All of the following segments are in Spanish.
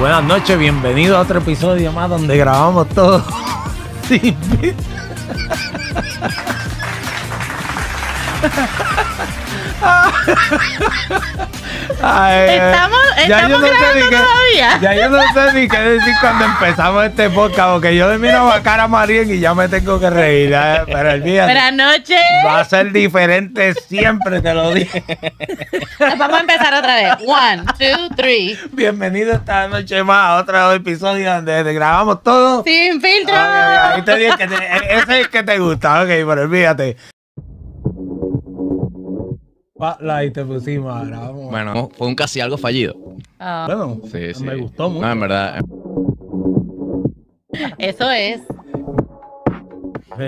Buenas noches, bienvenido a otro episodio más donde grabamos todo Eh, estamos grabando todavía. Ya yo no sé ni qué decir cuando empezamos este podcast, porque yo le miro a cara a y ya me tengo que reír. Eh, pero el día. Buenas noches. Va a ser diferente siempre, te lo dije. Vamos a empezar otra vez. One, two, three. Bienvenido esta noche más a otro episodio donde grabamos todo. Sin filtro. ese es el que te gusta, ok, pero olvídate. Y te pusimos ahora. Vamos. Bueno, fue un casi algo fallido. Ah. Bueno, sí, sí. me gustó mucho. No, en verdad. Eh. Eso es.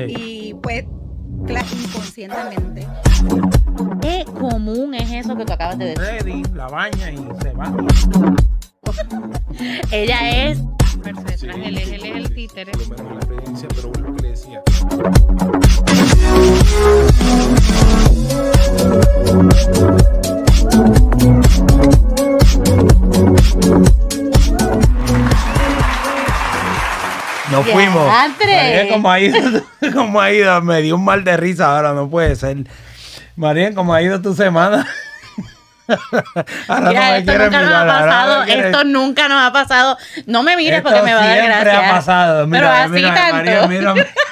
Y pues, inconscientemente. Qué común es eso que tú acabas de decir. Ready, la baña y se va. Ella es. Perfecto, sí, él, es, el títere. No me menos la experiencia, pero bueno, lo que le decía. Nos fuimos. María, ha, ido, ha ido, me dio un mal de risa ahora, no puede ser. María, ¿cómo ha ido tu semana? Mira, esto nunca nos ha pasado, esto nunca nos ha pasado. No me mires porque me va a dar gracia. ha pasado, Pero así tanto.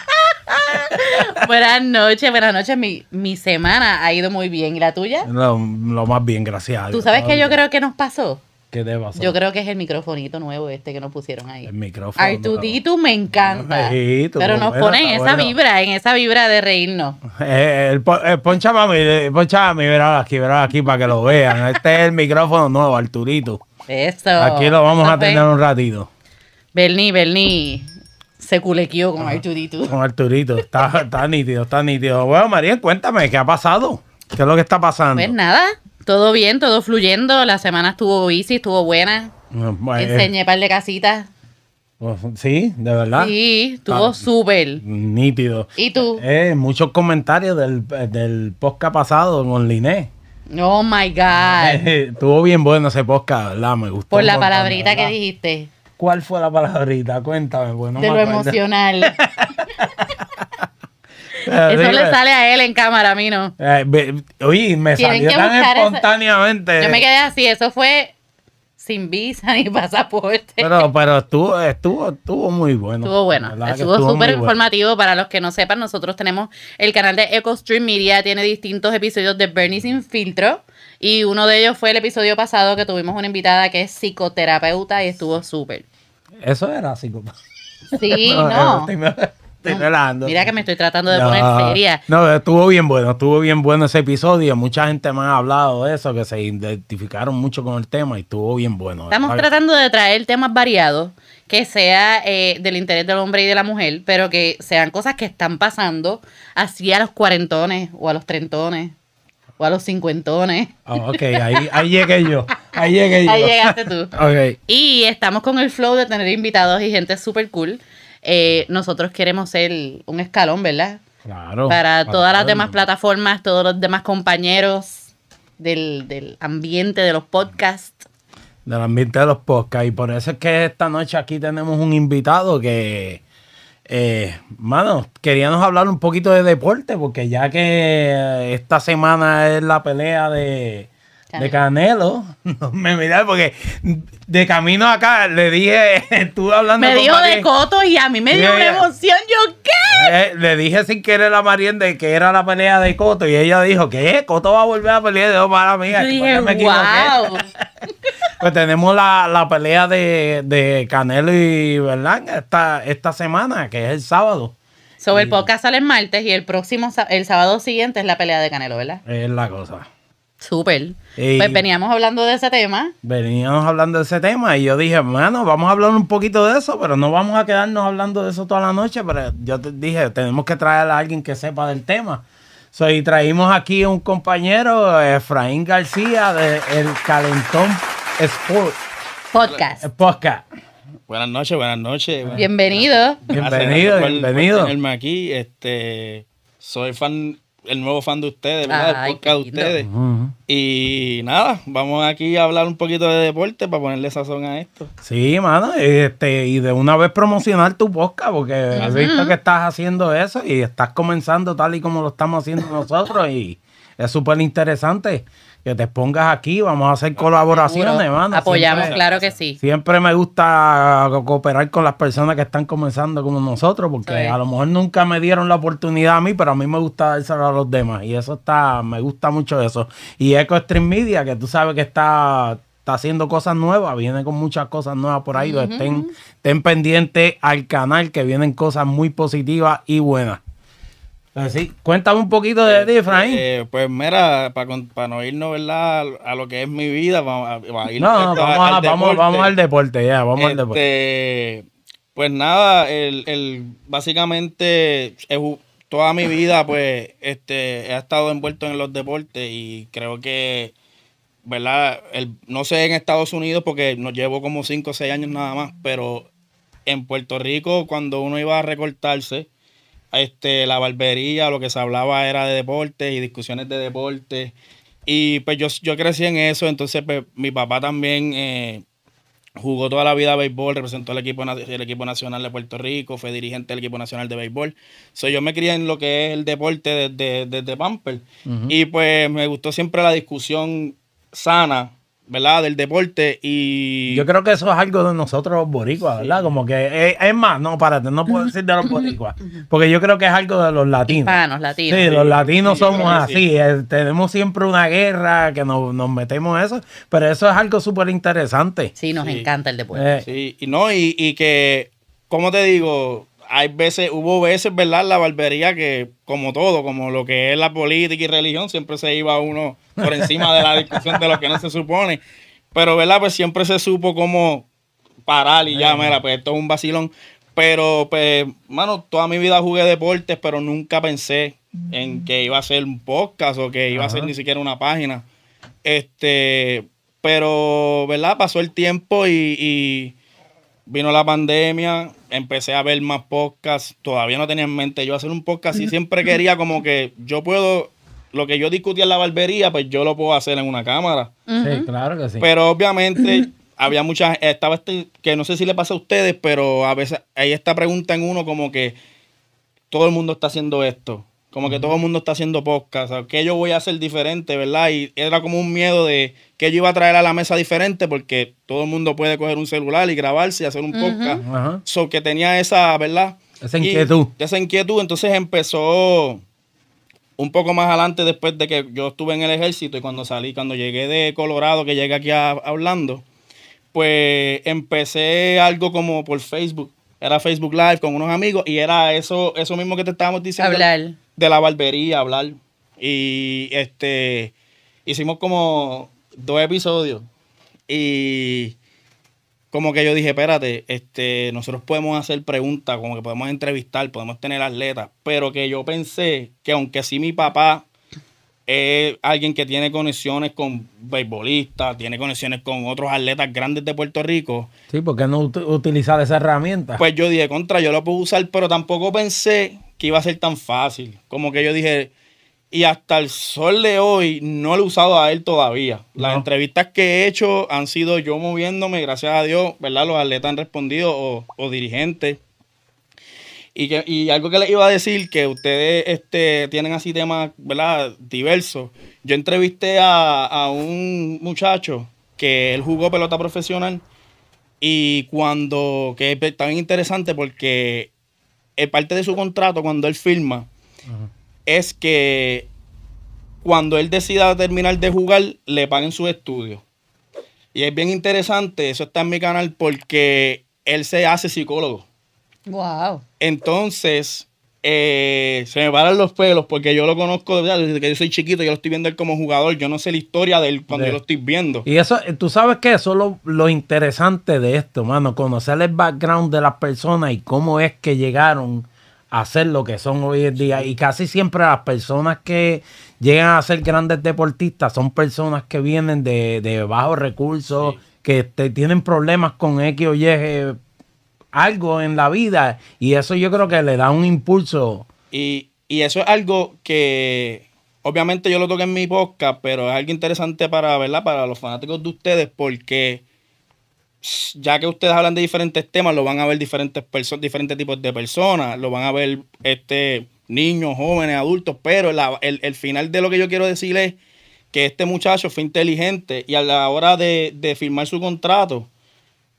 buenas noches, buenas noches. Mi, semana ha ido muy bien. ¿Y la tuya? Lo, más bien, gracias. ¿Tú sabes qué yo creo que nos pasó? ¿Qué Yo creo que es el microfonito nuevo este que nos pusieron ahí. El micrófono. tú me encanta. pero nos pone esa vibra, en esa vibra de reírnos. Eh, a mí poncha a verá aquí, verá aquí para que lo vean. Este es el micrófono nuevo, Arturito. Eso. Aquí lo vamos a tener un ratito. Berni, Berni, se culequeó con Arturito. Con Arturito, está, nítido, está nítido. Bueno, María, cuéntame, ¿qué ha pasado? ¿Qué es lo que está pasando? Pues nada, todo bien, todo fluyendo. La semana estuvo bici, estuvo buena. Pues, eh. Enseñé un par de casitas. Pues, sí, de verdad. Sí, estuvo súper. Nítido. ¿Y tú? Eh, muchos comentarios del, del podcast pasado con Liné. Oh my God. estuvo bien bueno ese podcast, ¿verdad? Me gustó. Por la palabrita que dijiste. ¿Cuál fue la palabrita? Cuéntame, bueno. Pues, de lo emocional. Eso le sale a él en cámara, a mí no. Eh, oye, me salió tan espontáneamente. Yo me quedé así, eso fue sin visa ni pasaporte. Pero, pero estuvo, estuvo, estuvo muy bueno. Estuvo bueno, estuvo súper informativo. Para los que no sepan, nosotros tenemos el canal de Stream Media, tiene distintos episodios de Bernie sin filtro. Y uno de ellos fue el episodio pasado que tuvimos una invitada que es psicoterapeuta y estuvo súper. Eso era psicoterapeuta. Sí, no. Estoy Mira que me estoy tratando de poner seria. No, estuvo bien bueno, estuvo bien bueno ese episodio. Mucha gente me ha hablado de eso, que se identificaron mucho con el tema y estuvo bien bueno. Estamos tratando de traer temas variados, que sea eh, del interés del hombre y de la mujer, pero que sean cosas que están pasando así a los cuarentones o a los trentones o a los cincuentones. Ah, ok, ahí, llegué yo. Ahí llegué Ahí llegaste tú. Y estamos con el flow de tener invitados y gente súper cool. Eh, nosotros queremos ser un escalón, ¿verdad? Claro. Para todas las demás plataformas, todos los demás compañeros del, del ambiente de los podcasts del ambiente de los podcasts. Y por eso es que esta noche aquí tenemos un invitado que eh, mano, queríamos hablar un poquito de deporte, porque ya que esta semana es la pelea de de Canelo. me mira porque de camino acá le dije, tú hablando Me dijo de Coto y a mí me dio una emoción. Yo, ¿qué? Eh, le dije sin querer a Mariende que era la pelea de Coto y ella dijo, ¿qué? Coto va a volver a pelear de dos para mí. pues tenemos la, la pelea de, de, Canelo y verdad esta, esta semana, que es el sábado. Sobre el podcast sale el martes y el próximo, el sábado siguiente es la pelea de Canelo, ¿verdad? Es la cosa. Súper. Pues veníamos hablando de ese tema. Veníamos hablando de ese tema y yo dije, bueno, vamos a hablar un poquito de eso, pero no vamos a quedarnos hablando de eso toda la noche. Pero yo te dije, tenemos que traer a alguien que sepa del tema. So, y traímos aquí un compañero, Efraín García, de El Calentón Sport. Podcast. Podcast. Buenas noches, buenas noches. Bienvenido. Bienvenido, bienvenido. Por, bienvenido. aquí. Este, soy fan el nuevo fan de ustedes, ¿verdad? el podcast de ustedes. Y nada, vamos aquí a hablar un poquito de deporte para ponerle sazón a esto. Sí, mano, este, y de una vez promocionar tu podcast, porque has visto que estás haciendo eso y estás comenzando tal y como lo estamos haciendo nosotros y es súper interesante que te pongas aquí, vamos a hacer ah, colaboraciones, mano. Apoyamos, claro que sí. Siempre me gusta cooperar con las personas que están comenzando como nosotros, porque a lo mejor nunca me dieron la oportunidad a mí, pero a mí me gusta dárselo a los demás. Y eso está, me gusta mucho eso. Y Eco Stream Media, que tú sabes que está está haciendo cosas nuevas, viene con muchas cosas nuevas por ahí. estén, estén pendientes al canal que vienen cosas muy positivas y buenas cuéntame un poquito de eh, ti, Efraín. Eh, pues mira, para, no irnos ¿verdad? a lo que es mi vida, vamos no, vamos, al vamos, al deporte, ya, vamos al deporte. Este, pues nada, el, el básicamente toda mi vida pues este, he estado envuelto en los deportes y creo que, ¿verdad? no sé en Estados Unidos porque nos llevo como 5 o 6 años nada más, pero en Puerto Rico cuando uno iba a recortarse este, la barbería, lo que se hablaba era de deportes y discusiones de deporte. Y pues yo, crecí en eso, entonces pues, mi papá también eh, jugó toda la vida a béisbol, representó el equipo, el equipo nacional de Puerto Rico, fue dirigente del equipo nacional de béisbol. So, yo me crié en lo que es el deporte desde, desde, Pamper. Y pues me gustó siempre la discusión sana ¿verdad? Del deporte y... Yo creo que eso es algo de nosotros los boricuas, ¿verdad? Como que, eh, es, más, no, párate, no puedo decir de los boricuas, porque yo creo que es algo de los latinos. Hispanos, latinos. Sí, los latinos somos así, eh, tenemos siempre una guerra que nos, metemos eso, pero eso es algo súper interesante. Sí, nos encanta el deporte. Eh. sí, y no, y, que, ¿Cómo te digo, hay veces, hubo veces, ¿verdad? La barbería que, como todo, como lo que es la política y religión, siempre se iba uno por encima de la discusión de lo que no se supone. Pero, ¿verdad? Pues siempre se supo como parar y ya, mira, pues esto es un vacilón. Pero, pues, mano, toda mi vida jugué deportes, pero nunca pensé en que iba a ser un podcast o que iba a ser ni siquiera una página. Este, pero, ¿verdad? Pasó el tiempo y vino la pandemia, empecé a ver más podcasts, todavía no tenía en mente yo hacer un podcast y siempre quería como que yo puedo, lo que yo discutía en la barbería, pues yo lo puedo hacer en una cámara. Sí, claro que sí. Pero obviamente había muchas, estaba este, que no sé si le pasa a ustedes, pero a veces hay esta pregunta en uno como que todo el mundo está haciendo esto. Como que todo el mundo está haciendo podcast. ¿Qué yo voy a hacer diferente, verdad? Y era como un miedo de que yo iba a traer a la mesa diferente porque todo el mundo puede coger un celular y grabarse y hacer un podcast. Uh So que tenía esa, ¿verdad? Esa inquietud. esa inquietud. Entonces empezó un poco más adelante después de que yo estuve en el ejército y cuando salí, cuando llegué de Colorado, que llegué aquí hablando, pues empecé algo como por Facebook. Era Facebook Live con unos amigos y era eso, eso mismo que te estábamos diciendo. Hablar de la barbería hablar. Y este hicimos como dos episodios. Y como que yo dije, espérate, este, nosotros podemos hacer preguntas, como que podemos entrevistar, podemos tener atletas. Pero que yo pensé que aunque si mi papá es alguien que tiene conexiones con beisbolistas, tiene conexiones con otros atletas grandes de Puerto Rico. Sí, porque no utilizar esa herramienta. Pues yo dije, contra, yo lo puedo usar, pero tampoco pensé que iba a ser tan fácil. Como que yo dije, y hasta el sol de hoy no lo he usado a él todavía. Las entrevistas que he hecho han sido yo moviéndome, gracias a Dios, ¿verdad? Los atletas han respondido o, dirigentes. Y, algo que les iba a decir, que ustedes este, tienen así temas, ¿verdad? Diversos. Yo entrevisté a, a un muchacho que él jugó pelota profesional y cuando, que es tan interesante porque eh, parte de su contrato cuando él firma es que cuando él decida terminar de jugar, le paguen sus estudios. Y es bien interesante, eso está en mi canal, porque él se hace psicólogo. Wow. Entonces, eh, se me paran los pelos porque yo lo conozco ¿verdad? desde que yo soy chiquito, yo lo estoy viendo él como jugador, yo no sé la historia de él cuando lo estoy viendo. Y eso, eh, tú sabes que eso es lo, interesante de esto, mano, conocer el background de las personas y cómo es que llegaron a ser lo que son hoy en día. Y casi siempre las personas que llegan a ser grandes deportistas son personas que vienen de, de bajos recursos, que tienen problemas con X o Y eh, algo en la vida y eso yo creo que le da un impulso. Y, eso es algo que obviamente yo lo toqué en mi podcast, pero es algo interesante para, ¿verdad? para los fanáticos de ustedes porque ya que ustedes hablan de diferentes temas, lo van a ver diferentes personas, diferentes tipos de personas, lo van a ver este niños, jóvenes, adultos, pero el, final de lo que yo quiero decir es que este muchacho fue inteligente y a la hora de, de firmar su contrato,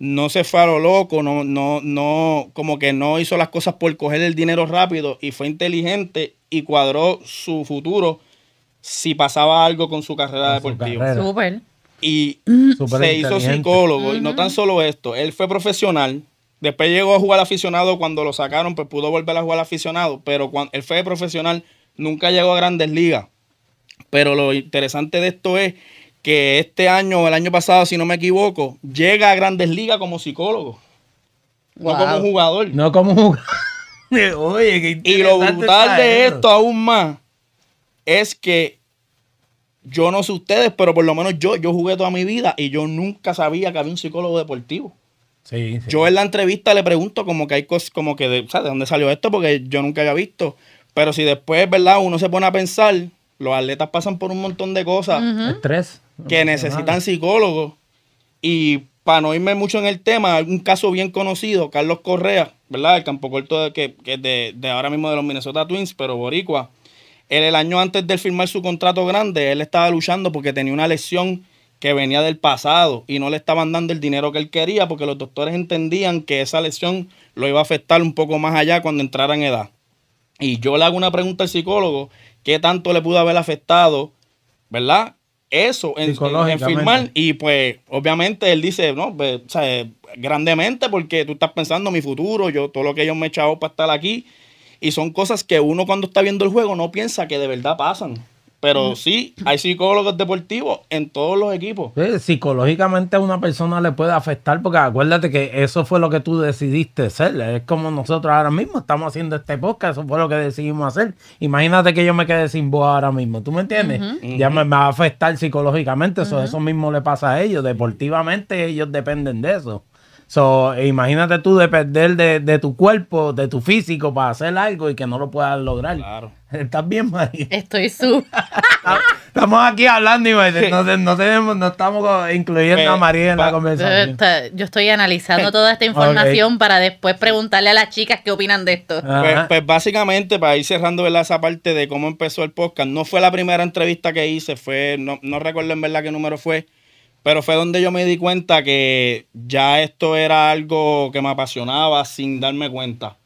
no se fue a lo loco, no, no, no, como que no hizo las cosas por coger el dinero rápido y fue inteligente y cuadró su futuro si pasaba algo con su carrera deportiva. Y se hizo psicólogo. Y no tan solo esto, él fue profesional. Después llegó a jugar aficionado. Cuando lo sacaron, pues pudo volver a jugar aficionado. Pero cuando él fue profesional, nunca llegó a grandes ligas. Pero lo interesante de esto es que este año el año pasado, si no me equivoco, llega a Grandes Ligas como psicólogo. No como jugador. No como jugador. Oye, qué y lo brutal de esto aún más es que yo no sé ustedes, pero por lo menos yo, yo jugué toda mi vida y yo nunca sabía que había un psicólogo deportivo. Sí, Yo en la entrevista le pregunto como que hay cosas, como que, de, o ¿de dónde salió esto? Porque yo nunca había visto. Pero si después, ¿verdad? Uno se pone a pensar, los atletas pasan por un montón de cosas. Tres. Estrés que necesitan psicólogos. Y para no irme mucho en el tema, algún un caso bien conocido, Carlos Correa, ¿verdad? El campo corto de, que, de, ahora mismo de los Minnesota Twins, pero Boricua. el año antes de firmar su contrato grande, él estaba luchando porque tenía una lesión que venía del pasado y no le estaban dando el dinero que él quería porque los doctores entendían que esa lesión lo iba a afectar un poco más allá cuando entrara en edad. Y yo le hago una pregunta al psicólogo, ¿qué tanto le pudo haber afectado, verdad? eso en, en, firmar. Y pues, obviamente, él dice, no, pues, o sea, grandemente, porque tú estás pensando mi futuro, yo, todo lo que ellos me he echado para estar aquí. Y son cosas que uno cuando está viendo el juego no piensa que de verdad pasan. Pero sí, hay psicólogos deportivos en todos los equipos. psicológicamente a una persona le puede afectar, porque acuérdate que eso fue lo que tú decidiste ser. Es como nosotros ahora mismo estamos haciendo este podcast, eso fue lo que decidimos hacer. Imagínate que yo me quede sin voz ahora mismo, ¿tú me entiendes? Ya me, va a afectar psicológicamente, eso, eso mismo le pasa a ellos. Deportivamente ellos dependen de eso. So, e imagínate tú depender de, de tu cuerpo, de tu físico para hacer algo y que no lo puedas lograr. Claro. ¿Estás bien, María? Estoy su. estamos aquí hablando y no, no, tenemos, no estamos incluyendo a eh, María en la conversación. Yo estoy analizando toda esta información para después preguntarle a las chicas qué opinan de esto. Pues, pues, básicamente, para ir cerrando esa parte de cómo empezó el podcast, no fue la primera entrevista que hice, fue, no, no recuerdo en verdad qué número fue pero fue donde yo me di cuenta que ya esto era algo que me apasionaba sin darme cuenta.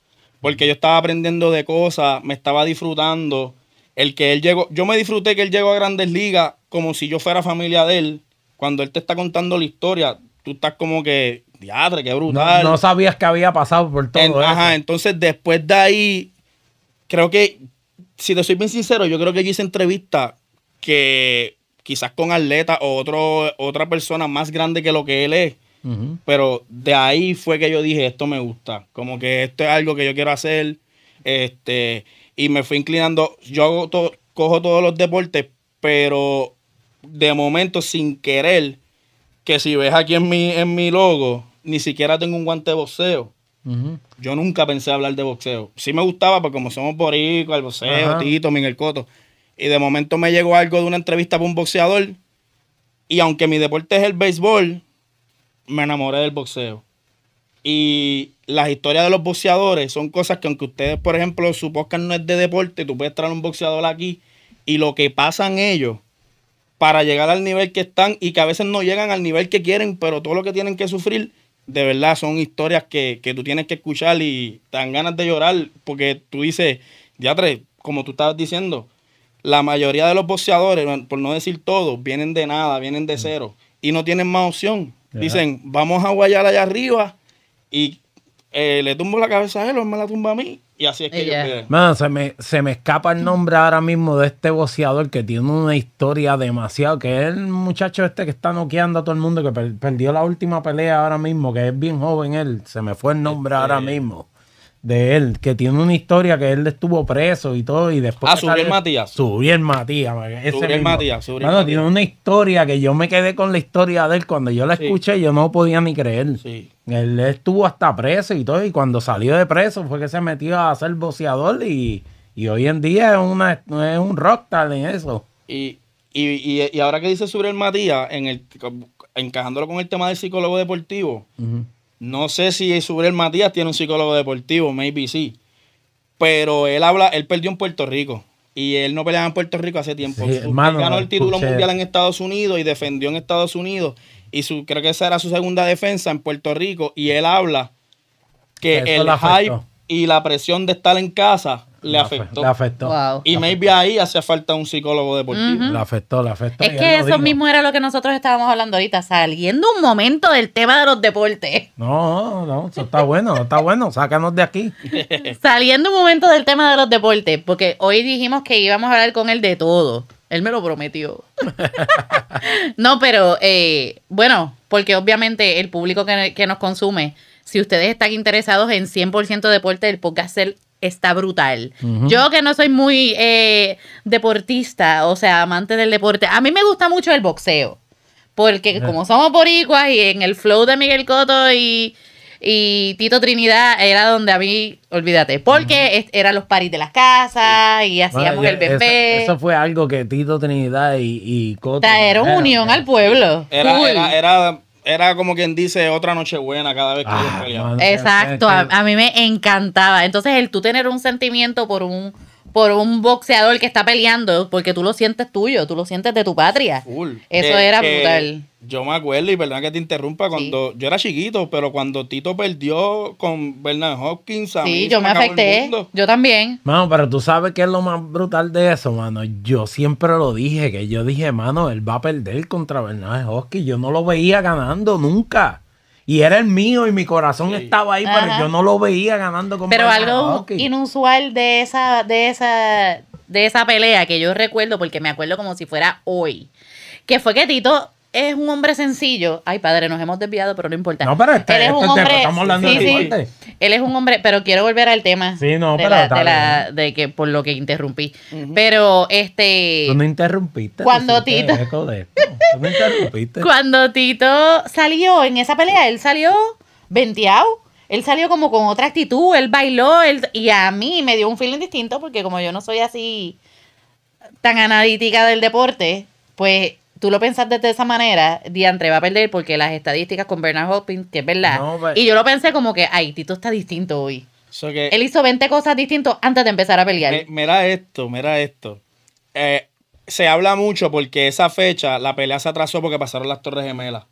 Porque yo estaba aprendiendo de cosas, me estaba disfrutando. El que él llegó, yo me disfruté que él llegó a grandes ligas como si yo fuera familia de él. Cuando él te está contando la historia, tú estás como que, diadre, qué brutal. No, sabías que había pasado por todo. eso. Ajá, entonces después de ahí, creo que, si te soy bien sincero, yo creo que yo hice entrevista que quizás con atleta o otro, otra persona más grande que lo que él es. Pero de ahí fue que yo dije, esto me gusta, como que esto es algo que yo quiero hacer. Este, y me fui inclinando, yo cojo todos los deportes, pero de momento sin querer, que si ves aquí en mi, en mi logo, ni siquiera tengo un guante de boxeo. Yo nunca pensé hablar de boxeo. Sí me gustaba, porque como somos boricos, el boxeo, Tito, Miguel Coto, y de momento me llegó algo de una entrevista para un boxeador. Y aunque mi deporte es el béisbol, me enamoré del boxeo. Y las historias de los boxeadores son cosas que aunque ustedes, por ejemplo, su que no es de deporte, tú puedes traer un boxeador aquí y lo que pasan ellos para llegar al nivel que están y que a veces no llegan al nivel que quieren, pero todo lo que tienen que sufrir, de verdad son historias que, que tú tienes que escuchar y te dan ganas de llorar porque tú dices, diatre, como tú estabas diciendo, la mayoría de los boxeadores, por no decir todos, vienen de nada, vienen de mm. cero y no tienen más opción. Dicen, vamos a guayar allá arriba y eh, le tumbo la cabeza a él, o me la tumba a mí. Y así es que yo se, me, se me escapa el nombre ahora mismo de este boxeador que tiene una historia demasiado, que es el muchacho este que está noqueando a todo el mundo, que perdió la última pelea ahora mismo, que es bien joven él. Se me fue el nombre ahora este, mismo de él, que tiene una historia que él estuvo preso y todo, y después... Ah, Subiel Matías. su Matías. Matías, tiene una historia que yo me quedé con la historia de él. Cuando yo la escuché, yo no podía ni creer. Él estuvo hasta preso y todo, y cuando salió de preso fue que se metió a ser boceador y, hoy en día es, una, es un rockstar en eso. Y, y, y, ahora que dice el Matías, en el, encajándolo con el tema del psicólogo deportivo... No sé si el Matías tiene un psicólogo deportivo, maybe sí. Pero él habla, él perdió en Puerto Rico. Y él no peleaba en Puerto Rico hace tiempo. ganó el título mundial en Estados Unidos y defendió en Estados Unidos. Y su, creo que esa era su segunda defensa en Puerto Rico. Y él habla que el hype y la presión de estar en casa le afectó. Le afectó. Y maybe ahí hacía falta un psicólogo deportivo. Le afectó, le afectó. Es que eso mismo era lo que nosotros estábamos hablando ahorita, saliendo un momento del tema de los deportes. No, no, eso está bueno, está bueno, sácanos de aquí. saliendo un momento del tema de los deportes, porque hoy dijimos que íbamos a hablar con él de todo. Él me lo prometió. no, pero eh, bueno, porque obviamente el público que, que nos consume si ustedes están interesados en 100% deporte, el podcast está brutal. Yo que no soy muy eh, deportista, o sea, amante del deporte, a mí me gusta mucho el boxeo. Porque como somos boricuas y en el flow de Miguel Coto y, Tito Trinidad era donde a mí, olvídate, porque era eran los paris de las casas y hacíamos el bebé. Eso, fue algo que Tito Trinidad y, y era, unión al pueblo. era, era era como quien dice otra noche buena cada vez que ah, Exacto, este a, a, mí me encantaba. Entonces, el tú tener un sentimiento por un por un boxeador que está peleando, porque tú lo sientes tuyo, tú lo sientes de tu patria. Eso eh, era brutal. Yo me acuerdo, y perdón que te interrumpa, cuando yo era chiquito, pero cuando Tito perdió con Bernard Hopkins, sí, yo me, afecté. Yo también. Mano, pero tú sabes qué es lo más brutal de eso, mano. Yo siempre lo dije, que yo dije, mano, él va a perder contra Bernard Hopkins. Yo no lo veía ganando nunca. Y era el mío y mi corazón estaba ahí, pero yo no lo veía ganando con Pero algo inusual de esa, de esa, de esa pelea que yo recuerdo, porque me acuerdo como si fuera hoy, que fue que Tito es un hombre sencillo. Ay, padre, nos hemos desviado, pero no importa. No, pero este, es este un hombre. Estamos hablando de sí. Él es un hombre, pero quiero volver al tema. Sí, no, de pero de, que por lo que interrumpí. Pero este. Tú no interrumpiste. Cuando Tito. Tú no interrumpiste. cuando Tito salió en esa pelea, él salió venteado. Él salió como con otra actitud, él bailó, y a mí me dio un feeling distinto porque como yo no soy así tan analítica del deporte, pues tú lo pensaste de esa manera, Diantre va a perder porque las estadísticas con Bernard Hopkins, que es verdad. Y yo lo pensé como que, ay, Tito está distinto hoy. Él hizo 20 cosas distintas antes de empezar a pelear. mira esto, mira esto. Eh, se habla mucho porque esa fecha la pelea se atrasó porque pasaron las Torres Gemelas.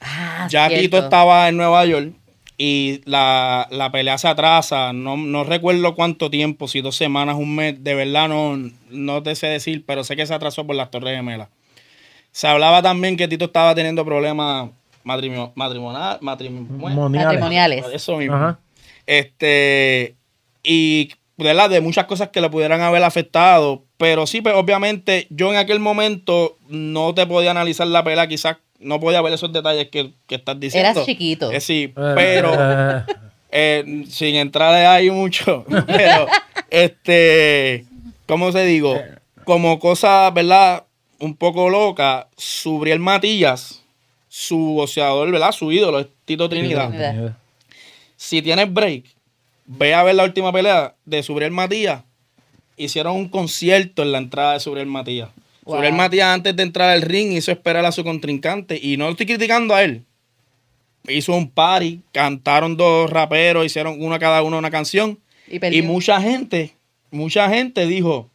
Ah, ya Tito estaba en Nueva York y la, pelea se atrasa. No, no, recuerdo cuánto tiempo, si dos semanas, un mes. De verdad no, no te sé decir, pero sé que se atrasó por las Torres Gemelas. Se hablaba también que Tito estaba teniendo problemas matrimoniales. matrimoniales. Eso mismo. Este, y ¿verdad? de muchas cosas que le pudieran haber afectado. Pero sí, pues, obviamente yo en aquel momento no te podía analizar la pela, quizás no podía ver esos detalles que, que estás diciendo. Eras chiquito. Eh, sí, eh. pero eh, sin entrar ahí mucho. Pero, este, ¿cómo se digo? Como cosa, ¿verdad? un poco loca, Subriel Matías, su boxeador, ¿verdad? Su ídolo es Tito Trinidad. Si tienes break, ve a ver la última pelea de Subriel Matías. Hicieron un concierto en la entrada de Subriel Matías. Subriel Matías, antes de entrar al ring, hizo esperar a su contrincante. Y no estoy criticando a él. Hizo un party, cantaron dos raperos, hicieron una cada uno una canción. Y, y mucha gente, mucha gente dijo,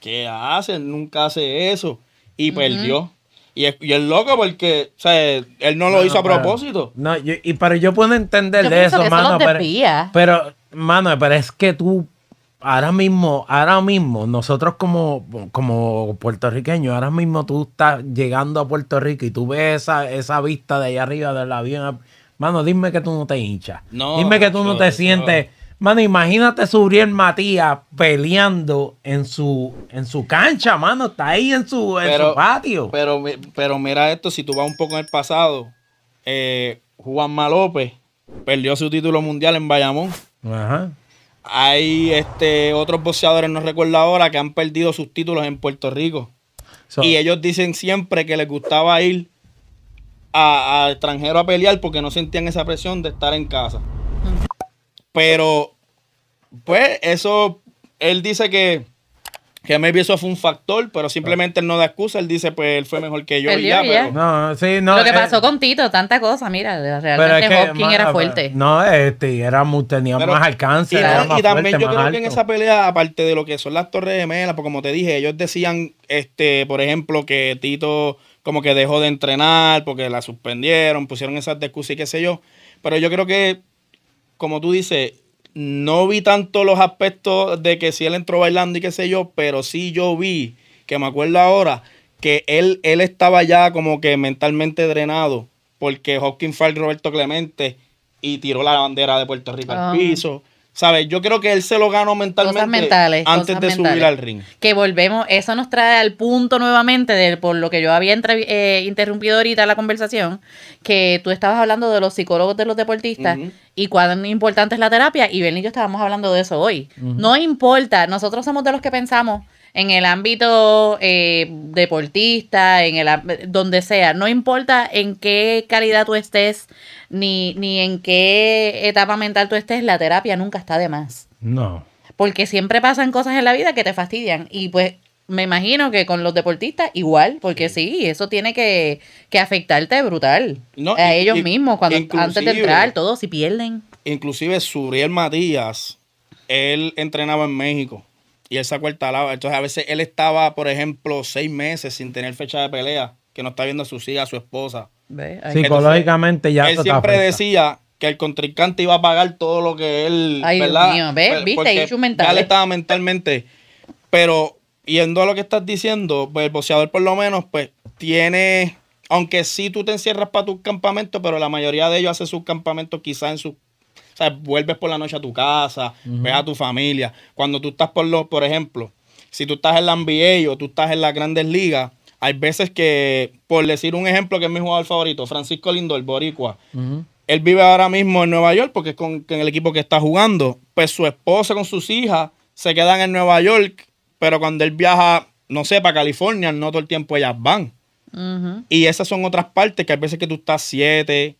¿qué hacen? Nunca hace eso y perdió. Y es, loco porque, o sea, él no lo hizo a propósito. No, yo, y, pero yo puedo entender de eso, mano. pero, mano, pero es que tú, ahora mismo, ahora mismo, nosotros como, como puertorriqueños, ahora mismo tú estás llegando a Puerto Rico y tú ves esa, esa vista de allá arriba del avión. Mano, dime que tú no te hinchas. dime que tú no te sientes Mano, imagínate su Uriel Matías peleando en su, en su cancha, mano. Está ahí en su, en patio. Pero, mira esto, si tú vas un poco en el pasado, Juan eh, Juanma López perdió su título mundial en Bayamón. Hay este, otros boxeadores, no recuerdo ahora, que han perdido sus títulos en Puerto Rico. y ellos dicen siempre que les gustaba ir al extranjero a pelear porque no sentían esa presión de estar en casa. Pero pues eso, él dice que, que maybe eso fue un factor, pero simplemente él no da excusa, él dice, pues él fue mejor que yo y ya. Pero, No, sí, no. Lo que eh. pasó con Tito, tanta cosa, mira, realmente Hopkins era fuerte. No, este, era, tenía más alcance. y, también yo creo que en esa pelea, aparte de lo que son las torres gemelas, porque como te dije, ellos decían, este, por ejemplo, que Tito como que dejó de entrenar porque la suspendieron, pusieron esas excusas y qué sé yo. Pero yo creo que, como tú dices, no vi tanto los aspectos de que si él entró bailando y qué sé yo, pero sí yo vi, que me acuerdo ahora, que él, él estaba ya como que mentalmente drenado porque Hopkins fue Roberto Clemente y tiró la bandera de Puerto Rico al ah. piso. ¿Sabes? Yo creo que él se lo ganó mentalmente antes de subir al ring. Que volvemos, eso nos trae al punto nuevamente de por lo que yo había eh, interrumpido ahorita la conversación, que tú estabas hablando de los psicólogos de los deportistas y cuán importante es la terapia, y Ben y yo estábamos hablando de eso hoy. No importa, nosotros somos de los que pensamos en el ámbito eh, deportista, en el donde sea. No importa en qué calidad tú estés, ni, ni en qué etapa mental tú estés, la terapia nunca está de más. No. Porque siempre pasan cosas en la vida que te fastidian. Y pues me imagino que con los deportistas igual, porque sí, eso tiene que, afectarte brutal. a ellos mismos, cuando antes de entrar, todos si pierden. Inclusive Suriel Matías, él entrenaba en México y él se acuartalaba. Entonces, a veces él estaba, por ejemplo, seis meses sin tener fecha de pelea, que no está viendo a su hija, a su esposa. Psicológicamente ya. Él siempre decía que el contrincante iba a pagar todo lo que él. Ay, ¿verdad? Dios mío, pues, ¿Viste? su mental. Ya le estaba mentalmente. Pero yendo a lo que estás diciendo, pues el boxeador, por lo menos, pues tiene. Aunque sí tú te encierras para tu campamento pero la mayoría de ellos hace sus campamentos quizás en sus vuelves por la noche a tu casa, ves a tu familia. Cuando tú estás por los, por ejemplo, si tú estás en la NBA o tú estás en las grandes ligas, hay veces que, por decir un ejemplo que es mi jugador favorito, Francisco Lindor, Boricua, él vive ahora mismo en Nueva York porque es con, el equipo que está jugando, pues su esposa con sus hijas se quedan en Nueva York, pero cuando él viaja, no sé, para California, no todo el tiempo ellas van. Y esas son otras partes que hay veces que tú estás siete,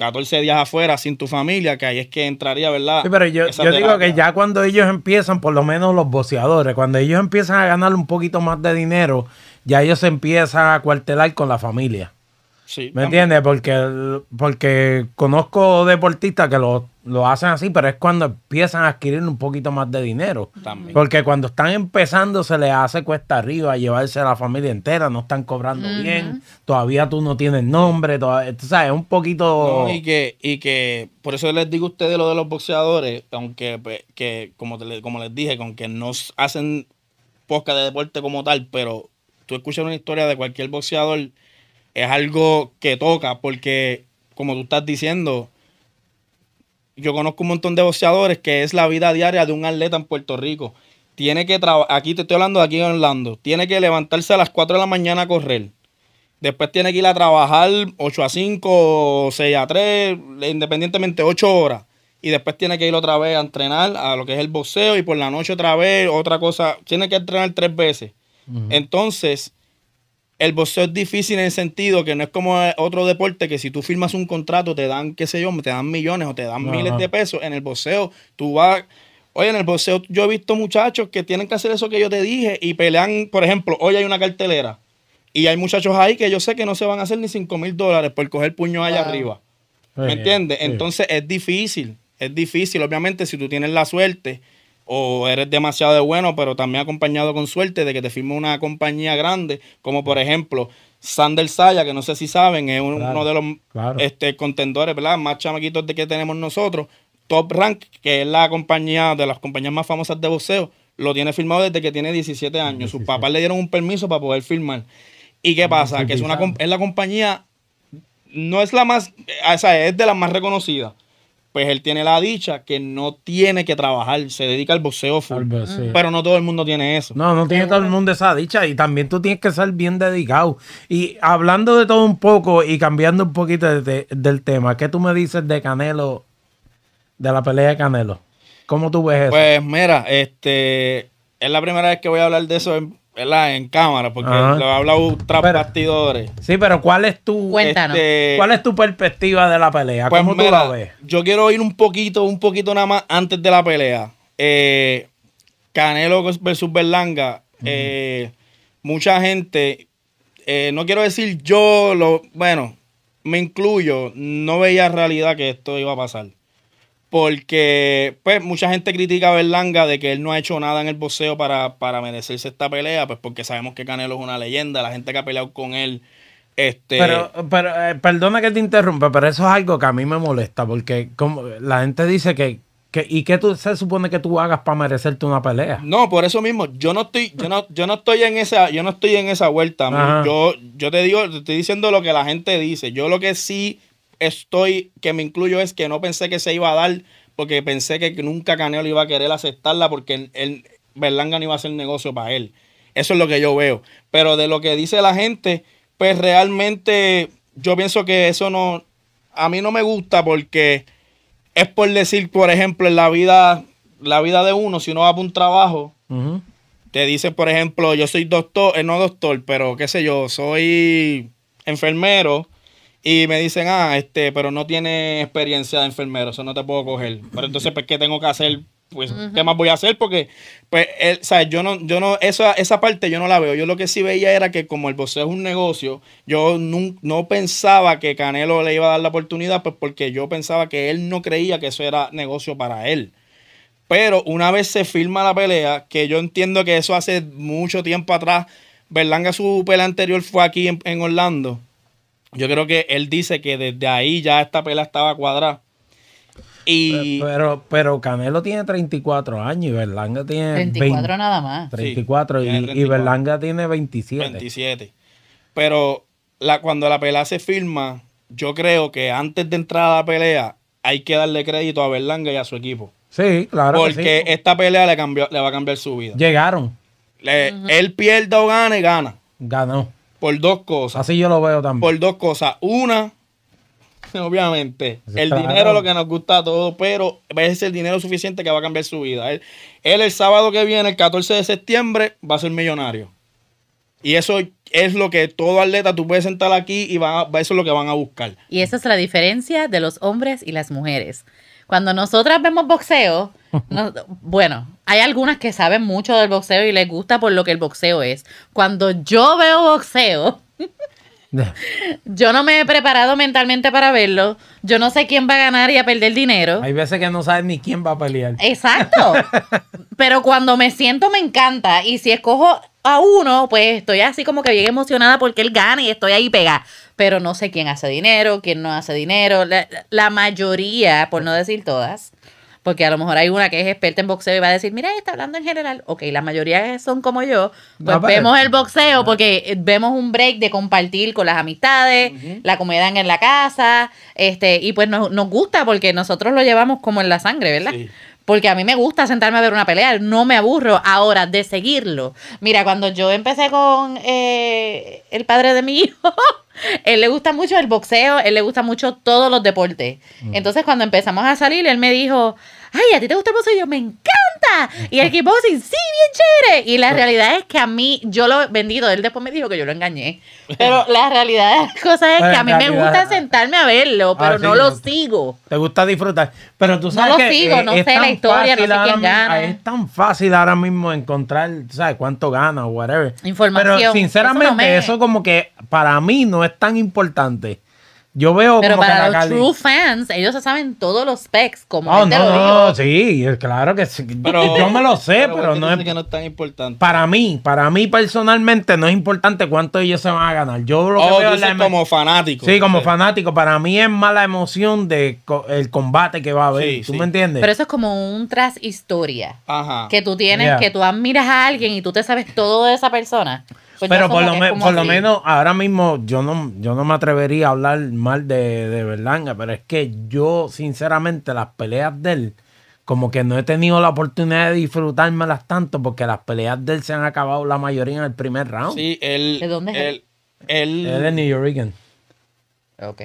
14 días afuera sin tu familia, que ahí es que entraría, ¿verdad? Sí, pero yo, yo digo que ya cuando ellos empiezan, por lo menos los boceadores, cuando ellos empiezan a ganar un poquito más de dinero, ya ellos se empiezan a cuartelar con la familia. ¿Me entiendes? Porque, porque conozco deportistas que lo, hacen así, pero es cuando empiezan a adquirir un poquito más de dinero. Porque cuando están empezando se les hace cuesta arriba llevarse a la familia entera, no están cobrando bien, todavía tú no tienes nombre, todavía, tú sabes, un poquito... y, que, y que por eso les digo a ustedes lo de los boxeadores, aunque que, como, como les dije, con que no hacen poca de deporte como tal, pero tú escuchas una historia de cualquier boxeador es algo que toca, porque como tú estás diciendo, yo conozco un montón de boxeadores que es la vida diaria de un atleta en Puerto Rico. Tiene que trabajar, aquí te estoy hablando de aquí en Orlando, tiene que levantarse a las 4 de la mañana a correr. Después tiene que ir a trabajar 8 a 5, 6 a 3, independientemente 8 horas. Y después tiene que ir otra vez a entrenar a lo que es el boxeo y por la noche otra vez, otra cosa. Tiene que entrenar tres veces. Entonces, el boxeo es difícil en el sentido que no es como otro deporte que si tú firmas un contrato te dan, qué sé yo, te dan millones o te dan miles de pesos. En el boxeo tú vas... Oye, en el boxeo yo he visto muchachos que tienen que hacer eso que yo te dije y pelean, por ejemplo, hoy hay una cartelera y hay muchachos ahí que yo sé que no se van a hacer ni 5 mil dólares por coger puño allá arriba. Pues ¿Me entiendes? Entonces es difícil, es difícil. Obviamente si tú tienes la suerte o eres demasiado bueno, pero también acompañado con suerte de que te firme una compañía grande, como por ejemplo Sander Saya, que no sé si saben, es uno de los este, contendores ¿verdad? más chamaquitos de que tenemos nosotros. Top Rank, que es la compañía de las compañías más famosas de boxeo, lo tiene firmado desde que tiene 17 años. Sus papás le dieron un permiso para poder firmar. ¿Y qué pasa? Que es, una, es la compañía, no es la más, o sea, es de las más reconocidas pues él tiene la dicha que no tiene que trabajar, se dedica al boxeo full. Pero no todo el mundo tiene eso. No, no tiene todo el mundo esa dicha y también tú tienes que ser bien dedicado. Y hablando de todo un poco y cambiando un poquito del tema, ¿qué tú me dices de Canelo, de la pelea de Canelo? ¿Cómo tú ves eso? Pues mira, este, es la primera vez que voy a hablar de eso en, en cámara, porque lo habla hablado Sí, pero ¿cuál es tu este, ¿cuál es tu perspectiva de la pelea? Pues ¿Cómo la ves? Yo quiero ir un poquito, un poquito nada más antes de la pelea. Eh, Canelo versus Berlanga. Eh, mucha gente, eh, no quiero decir yo, lo, bueno, me incluyo, no veía realidad que esto iba a pasar. Porque, pues, mucha gente critica a Berlanga de que él no ha hecho nada en el boxeo para, merecerse esta pelea, pues porque sabemos que Canelo es una leyenda, la gente que ha peleado con él. Este... Pero, pero eh, perdona que te interrumpa, pero eso es algo que a mí me molesta, porque como la gente dice que, ¿y qué tú, se supone que tú hagas para merecerte una pelea? No, por eso mismo, yo no estoy, yo no, yo no estoy en esa, yo no estoy en esa vuelta. Yo, yo te digo, te estoy diciendo lo que la gente dice. Yo lo que sí estoy, que me incluyo, es que no pensé que se iba a dar, porque pensé que nunca Canelo iba a querer aceptarla, porque él, Berlanga no iba a hacer negocio para él. Eso es lo que yo veo. Pero de lo que dice la gente, pues realmente yo pienso que eso no, a mí no me gusta porque es por decir, por ejemplo, en la vida, la vida de uno, si uno va para un trabajo, te dice, por ejemplo, yo soy doctor, eh, no doctor, pero qué sé yo, soy enfermero y me dicen, ah, este, pero no tiene experiencia de enfermero, eso no te puedo coger. Pero entonces, pues, ¿qué tengo que hacer? Pues, ¿qué más voy a hacer? Porque, pues, él, ¿sabes? Yo no, yo no, esa, esa parte yo no la veo. Yo lo que sí veía era que como el boxeo es un negocio, yo no, no pensaba que Canelo le iba a dar la oportunidad, pues porque yo pensaba que él no creía que eso era negocio para él. Pero una vez se firma la pelea, que yo entiendo que eso hace mucho tiempo atrás, Berlanga su pelea anterior fue aquí en, en Orlando yo creo que él dice que desde ahí ya esta pelea estaba cuadrada. Y... Pero, pero Canelo tiene 34 años y Berlanga tiene 24 nada más. 34, y, Berlanga tiene 27. 27. Pero la, cuando la pelea se firma, yo creo que antes de entrar a la pelea hay que darle crédito a Berlanga y a su equipo. Sí, claro. Porque que esta pelea le, cambió, le va a cambiar su vida. Llegaron. Él pierde o gana y gana. Ganó. Por dos cosas. Así yo lo veo también. Por dos cosas. Una, obviamente, el dinero es lo que nos gusta a todos, pero es el dinero suficiente que va a cambiar su vida. Él, el sábado que viene, el 14 de septiembre, va a ser millonario. Y eso es lo que todo atleta, tú puedes sentar aquí y va, eso es lo que van a buscar. Y esa es la diferencia de los hombres y las mujeres. Cuando nosotras vemos boxeo, bueno, hay algunas que saben mucho del boxeo y les gusta por lo que el boxeo es. Cuando yo veo boxeo, yo no me he preparado mentalmente para verlo. Yo no sé quién va a ganar y a perder dinero. Hay veces que no sabes ni quién va a pelear. Exacto. Pero cuando me siento me encanta. Y si escojo a uno, pues estoy así como que bien emocionada porque él gana y estoy ahí pegada. Pero no sé quién hace dinero, quién no hace dinero. la mayoría, por no decir todas, porque a lo mejor hay una que es experta en boxeo y va a decir, mira, está hablando en general. Ok, la mayoría son como yo, pues vemos el boxeo porque eh, vemos un break de compartir con las amistades, la comedan en la casa, este, y pues nos, nos gusta porque nosotros lo llevamos como en la sangre, ¿verdad? porque a mí me gusta sentarme a ver una pelea, no me aburro ahora de seguirlo. Mira, cuando yo empecé con eh, el padre de mi hijo, él le gusta mucho el boxeo, él le gusta mucho todos los deportes. Mm. Entonces cuando empezamos a salir, él me dijo, ay, ¿a ti te gusta el yo, me encanta. Y el equipo sí, bien chévere. Y la realidad es que a mí, yo lo he vendido. él después me dijo que yo lo engañé. Pero la realidad es pues que a mí me gusta ah, sentarme a verlo, ah, pero no lo sigo. Te gusta disfrutar. Pero tú sabes eh, no lo sigo, no sé la historia, no sé quién gana. Es tan fácil ahora mismo encontrar, ¿sabes? Cuánto gana o whatever. Información. Pero sinceramente, eso, eso como que para mí no es tan importante. Yo veo Pero para los true fans, ellos se saben todos los specs, como oh, no, no, no, sí, claro que sí. yo me lo sé, pero, no es tan importante. Para mí, para mí personalmente no es importante cuánto ellos se van a ganar. Yo lo que oh, veo es como fanático. Sí, como fanático, para mí es mala emoción de el combate que va a haber, ¿tú me entiendes? Pero eso es como un tras historia. Ajá. Que tú tienes, que tú admiras a alguien y tú te sabes todo de esa persona. Pues pero por, lo, por lo, menos ahora mismo yo no, yo no me atrevería a hablar mal de, de Berlanga, pero es que yo sinceramente las peleas de él, como que no he tenido la oportunidad de disfrutármelas tanto porque las peleas de él se han acabado la mayoría en el primer round. Sí, él... ¿De dónde es él? Él, de New York. Ok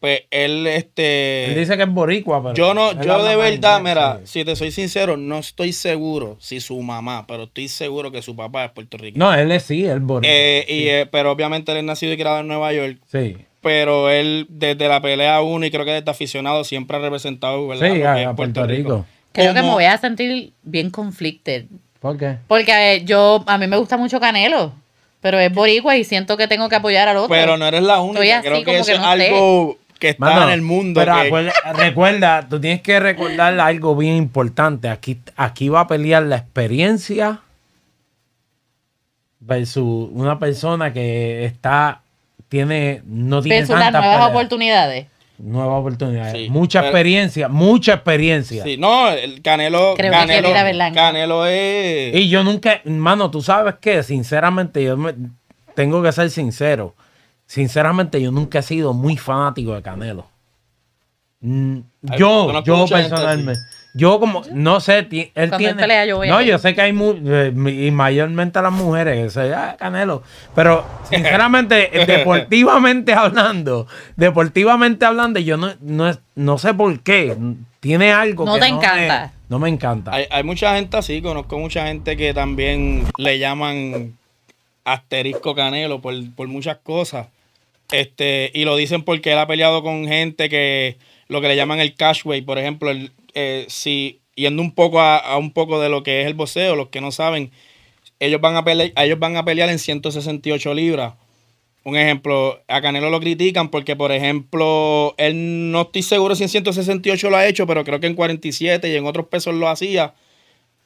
pues él este él dice que es boricua pero yo no yo de verdad mira si te soy sincero no estoy seguro si su mamá pero estoy seguro que su papá es puertorriqueño no él es sí él boricua eh, y, eh, pero obviamente él es nacido y criado en Nueva York sí pero él desde la pelea 1 y creo que desde aficionado siempre ha representado Sí, a, Puerto, Rico. Creo que me voy a sentir bien conflicted. ¿Por qué? Porque yo a mí me gusta mucho Canelo, pero es boricua y siento que tengo que apoyar al otro. Pero no eres la única, creo que eso es algo que está en el mundo. recuerda, tú tienes que recordar algo bien importante. Aquí, aquí va a pelear la experiencia versus una persona que está, tiene, no tiene nuevas oportunidades. Nuevas oportunidades. mucha experiencia, mucha experiencia. Sí, no, el Canelo. Creo Canelo, Canelo es. Y yo nunca, mano, tú sabes que, sinceramente, yo me, tengo que ser sincero sinceramente yo nunca he sido muy fanático de Canelo. Mm, yo, yo personalmente. Yo como, no sé, él tiene... yo no, yo sé que hay... Eh, y mayormente las mujeres, que ah, Canelo. Pero, sinceramente, deportivamente hablando, deportivamente hablando, yo no, no, sé por qué. Tiene algo no que encanta. no me encanta. Hay, mucha gente así, conozco mucha gente que también le llaman asterisco Canelo por, por muchas cosas. Este, y lo dicen porque él ha peleado con gente que lo que le llaman el cashway, por ejemplo, eh, si yendo un poco a, un poco de lo que es el boxeo, los que no saben, ellos van a pelear, ellos van a pelear en 168 libras. Un ejemplo, a Canelo lo critican porque, por ejemplo, él no estoy seguro si en 168 lo ha hecho, pero creo que en 47 y en otros pesos lo hacía.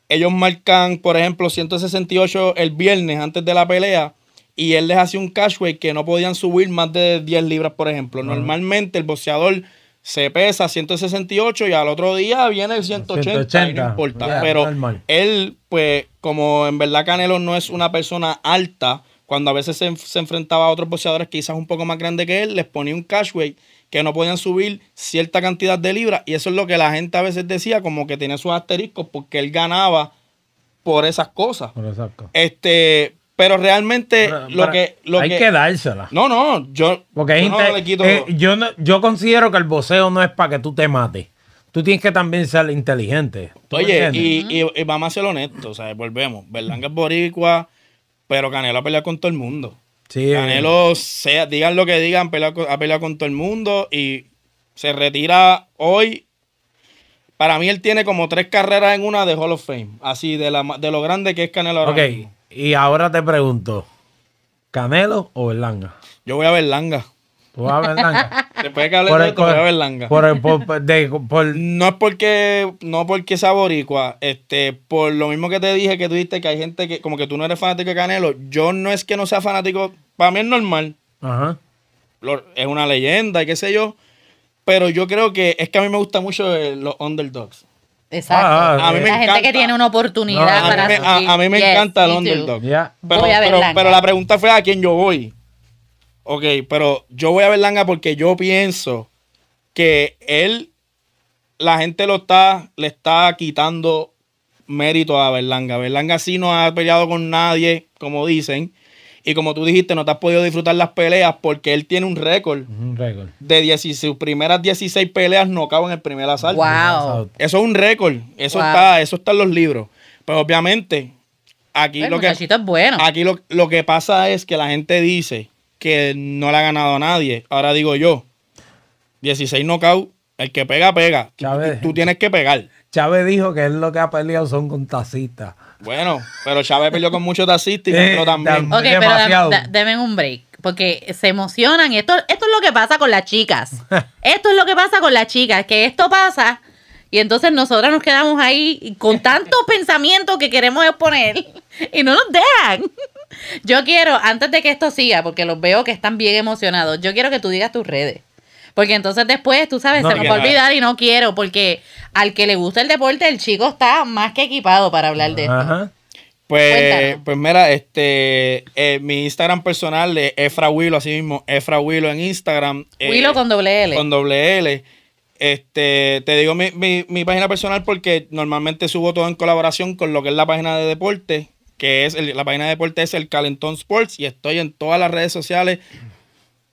Ellos marcan, por ejemplo, 168 el viernes antes de la pelea y él les hacía un cashway que no podían subir más de 10 libras, por ejemplo. Normalmente el boxeador se pesa 168 y al otro día viene el 180, no importa. pero él, pues, como en verdad Canelo no es una persona alta, cuando a veces se, enfrentaba a otros boxeadores quizás un poco más grandes que él, les ponía un cashway que no podían subir cierta cantidad de libras. Y eso es lo que la gente a veces decía, como que tiene sus asteriscos, porque él ganaba por esas cosas. Exacto. Este, pero realmente lo, que, hay que. dársela. No, no. Yo, Porque yo eh, yo, considero que el voceo no es para que tú te mates. Tú tienes que también ser inteligente. Oye, y, y, vamos a ser honestos, o sea, volvemos. Berlanga es boricua, pero Canelo ha peleado con todo el mundo. Sí, Canelo, sea, digan lo que digan, ha peleado con todo el mundo y se retira hoy. Para mí él tiene como tres carreras en una de Hall of Fame, así de, la, de lo grande que es Canelo ahora. Ok, y ahora te pregunto, ¿Canelo o Berlanga? Yo voy a Berlanga. Tú vas a Berlanga. Después de que hable de voy a Berlanga. Por, de, por, No es porque, no porque sea este, por lo mismo que te dije, que tú dijiste que hay gente que, como que tú no eres fanático de Canelo, yo no es que no sea fanático, para mí es normal. Ajá. es una leyenda y qué sé yo, pero yo creo que es que a mí me gusta mucho los underdogs. Exacto. Ah, ah, eh. la gente que tiene una oportunidad para a mí, me, a, mí me encanta el underdog. Pero, la pregunta fue a quién yo voy. Ok, pero yo voy a Berlanga porque yo pienso que él, la gente lo está, le está quitando mérito a Berlanga. Berlanga sí no ha peleado con nadie, como dicen. Y como tú dijiste, no te has podido disfrutar las peleas porque él tiene un récord. Un récord. De sus primeras 16 peleas no en el primer asalto. Wow. Eso es un récord. Eso está, eso está en los libros. Pero pues obviamente, aquí pues, lo que. Aquí lo, que pasa es que la gente dice que no le ha ganado a nadie. Ahora digo yo, 16 nocaut el que pega, pega. tú, tú, tienes que pegar. Chávez dijo que él lo que ha peleado son con tacitas. Bueno, pero Chávez peleó con mucho de y también. Ok, pero un break. Porque se emocionan. Esto, esto es lo que pasa con las chicas. Esto es lo que pasa con las chicas. Que esto pasa. Y entonces nosotras nos quedamos ahí con tantos pensamientos que queremos exponer. Y no nos dejan. Yo quiero, antes de que esto siga, porque los veo que están bien emocionados, yo quiero que tú digas tus redes. Porque entonces después, tú sabes, se nos va a olvidar y no quiero, porque al que le gusta el deporte, el chico está más que equipado para hablar de esto. Pues, pues mira, este, eh, mi Instagram personal de Efra Willow, así mismo, Efra Willow en Instagram. Eh, con doble L. Con doble L. Este, te digo mi, mi, mi, página personal porque normalmente subo todo en colaboración con lo que es la página de deporte, que es la página de deporte es el Calentón Sports y estoy en todas las redes sociales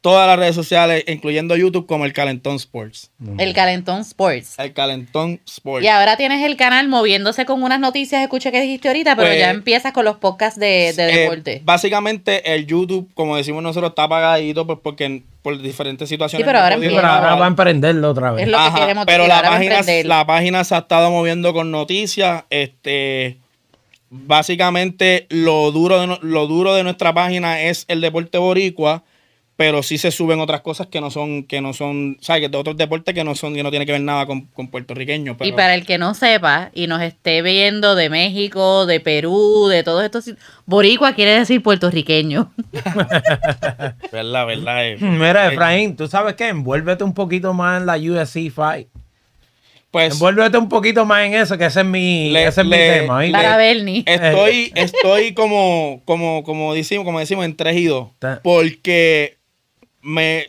todas las redes sociales, incluyendo YouTube, como el Calentón Sports. El Calentón Sports. El Calentón Sports. Y ahora tienes el canal moviéndose con unas noticias, escuché que dijiste ahorita, pero ya pues, empiezas con los podcasts de, eh, deporte. básicamente el YouTube, como decimos nosotros, está apagadito pues, porque por diferentes situaciones. Sí, pero ahora, va a emprenderlo otra vez. Es lo que queremos Pero la página, la página se ha estado moviendo con noticias, este básicamente lo duro lo duro de nuestra página es el deporte boricua pero sí se suben otras cosas que no son, que no son, ¿sabes? De otros deportes que no son, que no tiene que ver nada con, con puertorriqueños. Y para el que no sepa y nos esté viendo de México, de Perú, de todos estos boricua quiere decir puertorriqueño. verdad, verdad. Eh. Mira, eh, Efraín, ¿tú sabes qué? Envuélvete un poquito más en la UFC fight. Pues, Envuélvete un poquito más en eso, que ese es mi, ese es mi tema. Para Estoy, estoy como, como, como decimos, como decimos, en tres Porque me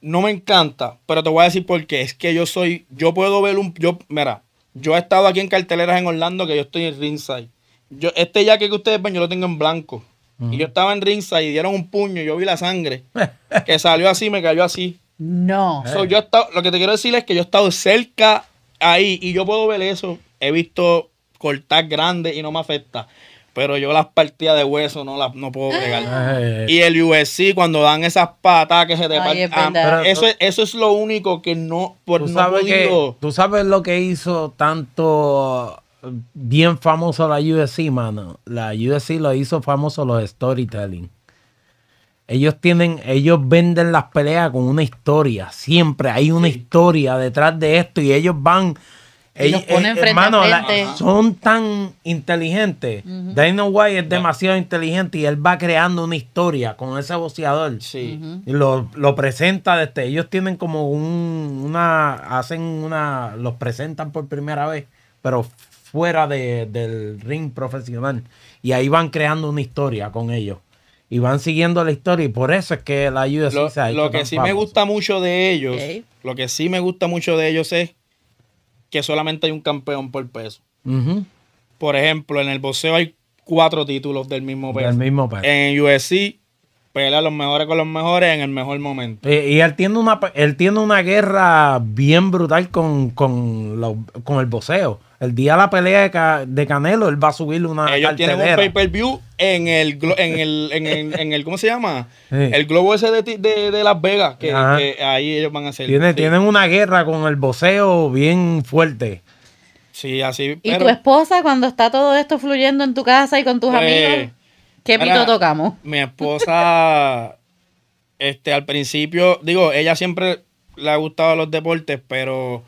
no me encanta, pero te voy a decir por qué. Es que yo soy, yo puedo ver un, yo, mira, yo he estado aquí en carteleras en Orlando que yo estoy en ringside. Yo, este ya que ustedes ven, yo lo tengo en blanco. Y yo estaba en ringside y dieron un puño, Y yo vi la sangre que salió así, me cayó así. No. yo lo que te quiero decir es que yo he estado cerca ahí y yo puedo ver eso. He visto cortar grande y no me afecta pero yo las partidas de hueso no las no puedo pegar. Ah, eh, eh, eh. y el UFC cuando dan esas patas que se te eso, es lo único que no por ¿Tú sabes Tú sabes lo que hizo tanto uh, bien famoso la UFC, mano. La UFC lo hizo famoso los storytelling. Ellos tienen, ellos venden las peleas con una historia. Siempre hay una historia detrás de esto y ellos van ellos ponen frente a son tan inteligentes. Uh Dino White es demasiado inteligente y él va creando una historia con ese boceador. Sí. Y lo, presenta desde. Ellos tienen como un, una. Hacen una. Los presentan por primera vez, pero fuera del ring profesional. Y ahí van creando una historia con ellos. Y van siguiendo la historia. Y por eso es que la ayuda lo, Lo que sí me gusta mucho de ellos. Lo que sí me gusta mucho de ellos es solamente hay un campeón por peso. Por ejemplo, en el boxeo hay cuatro títulos del mismo peso. Del mismo En UFC pelea los mejores con los mejores en el mejor momento. Eh, y, él tiene una tiene una guerra bien brutal con, con, con el boxeo. El día de la pelea de, Canelo, él va a subir una. Ellos tienen un pay-per-view en el, en el, ¿Cómo se llama? El globo ese de, Las Vegas, que, ahí ellos van a hacer. Tienen una guerra con el boceo bien fuerte. Sí, así. ¿Y tu esposa, cuando está todo esto fluyendo en tu casa y con tus pues, amigos, qué pito tocamos? Mi esposa, este, al principio, digo, ella siempre le ha gustado los deportes, pero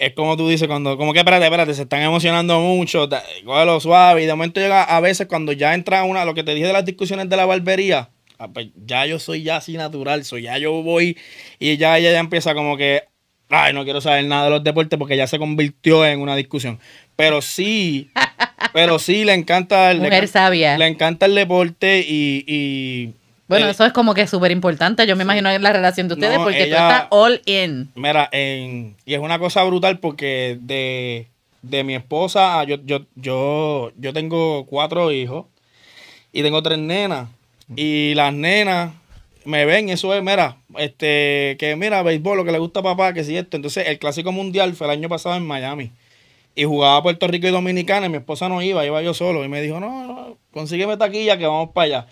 es como tú dices, cuando, como que espérate, espérate, se están emocionando mucho, lo suave. Y de momento llega a veces cuando ya entra una, lo que te dije de las discusiones de la barbería, ah, pues, ya yo soy ya así natural, soy ya yo voy y ya ella ya empieza como que, ay, no quiero saber nada de los deportes porque ya se convirtió en una discusión. Pero sí, pero sí le encanta el, Mujer sabia. le encanta el deporte y bueno, eh, eso es como que súper importante. Yo me imagino la relación de ustedes porque tú estás all in. Mira, y es una cosa brutal porque de, mi esposa, ah, yo, yo, yo, yo tengo cuatro hijos y tengo tres nenas. Y las nenas me ven, eso es, mira, este, que mira, béisbol, lo que le gusta a papá, que si esto. Entonces, el clásico mundial fue el año pasado en Miami. Y jugaba Puerto Rico y Dominicana, y mi esposa no iba, iba yo solo. Y me dijo, no, no consígueme taquilla que vamos para allá.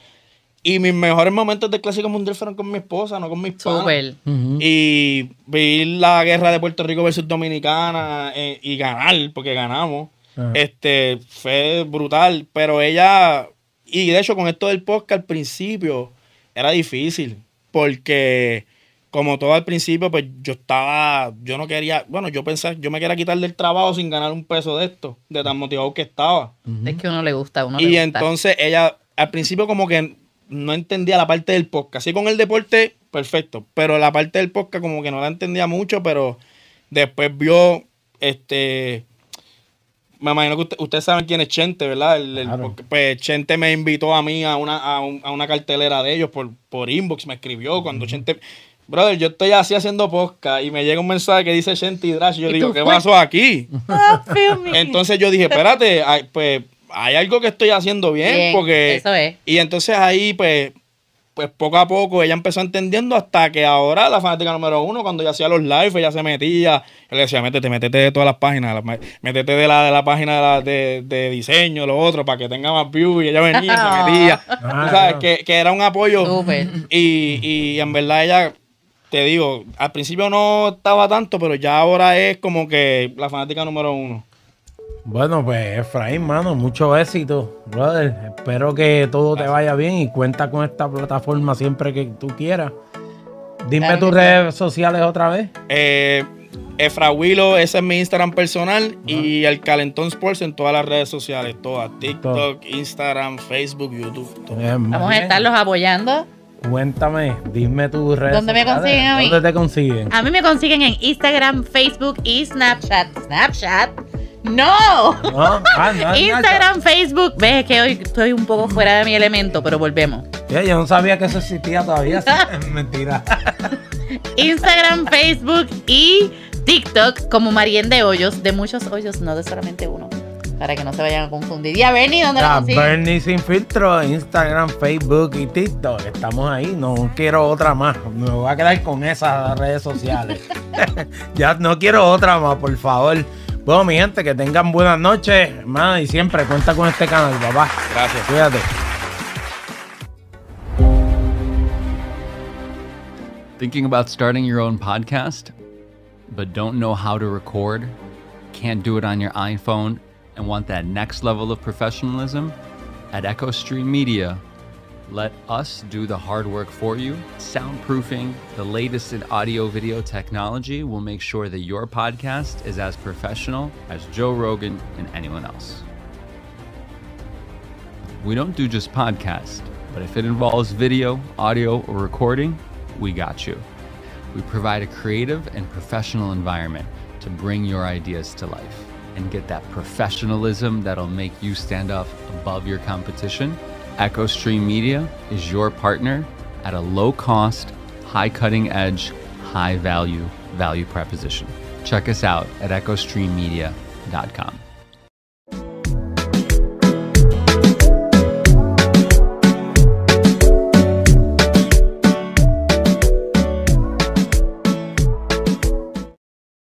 Y mis mejores momentos del Clásico Mundial fueron con mi esposa, no con mis padres. Y vi la guerra de Puerto Rico versus Dominicana eh, y ganar, porque ganamos. Ah. Este fue brutal, pero ella y de hecho con esto del podcast al principio era difícil porque como todo al principio pues yo estaba yo no quería, bueno, yo pensaba, yo me quería quitar del trabajo sin ganar un peso de esto, de tan motivado que estaba. Es que a uno le gusta, uno Y le gusta. entonces ella al principio como que no entendía la parte del podcast. Así con el deporte, perfecto. Pero la parte del podcast, como que no la entendía mucho, pero después vio este. Me imagino que ustedes saben quién es Chente, ¿verdad? pues Chente me invitó a mí a una, a, una cartelera de ellos por, por inbox, me escribió cuando Chente... Brother, yo estoy así haciendo podcast y me llega un mensaje que dice Chente y Drash. yo digo, ¿qué pasó aquí? Oh, Entonces yo dije, espérate, pues hay algo que estoy haciendo bien, porque... Y entonces ahí, pues, pues poco a poco ella empezó entendiendo hasta que ahora la fanática número uno, cuando ella hacía los lives, ella se metía, yo le decía, métete, métete de todas las páginas, métete de la, de la página de, diseño, lo otro, para que tenga más views, y ella venía, se metía, sabes, que, que, era un apoyo. Y, y, en verdad ella, te digo, al principio no estaba tanto, pero ya ahora es como que la fanática número uno. Bueno, pues Efraín, mano, mucho éxito, brother. Espero que todo te vaya bien y cuenta con esta plataforma siempre que tú quieras. Dime tus redes sociales otra vez. Eh, Efra Willow, ese es mi Instagram personal y el Calentón Sports en todas las redes sociales, todas, TikTok, Instagram, Facebook, YouTube. Pues, Vamos a estarlos apoyando. Cuéntame, dime tus redes. ¿Dónde me consiguen a mí? ¿Dónde te consiguen? A mí me consiguen en Instagram, Facebook y Snapchat. Snapchat Ah, no. Instagram, Facebook. Ves que hoy estoy un poco fuera de mi elemento, pero volvemos. yo no sabía que eso existía todavía. Mentira. Instagram, Facebook y TikTok como Marien de Hoyos, de muchos hoyos, no de solamente uno. Para que no se vayan a confundir. Y a Bernie, ¿dónde la ah, consigues? Bernie sin filtro, Instagram, Facebook y TikTok. Estamos ahí. No quiero otra más. Me voy a quedar con esas redes sociales. ya no quiero otra más, por favor. Bueno, mi gente, que tengan buenas noches, y siempre cuenta con este canal, papá. Gracias. Cuídate. Thinking about starting your own podcast, but don't know how to record, can't do it on your iPhone, and want that next level of professionalism? At EchoStream Media, let us do the hard work for you. Soundproofing, the latest in audio video technology will make sure that your podcast is as professional as Joe Rogan and anyone else. We don't do just podcasts, but if it involves video, audio, or recording, we got you. We provide a creative and professional environment to bring your ideas to life and get that professionalism that'll make you stand up above your competition EchoStream Media is your partner at a low cost, high cutting edge, high value value proposition. Check us out at echostreammedia.com.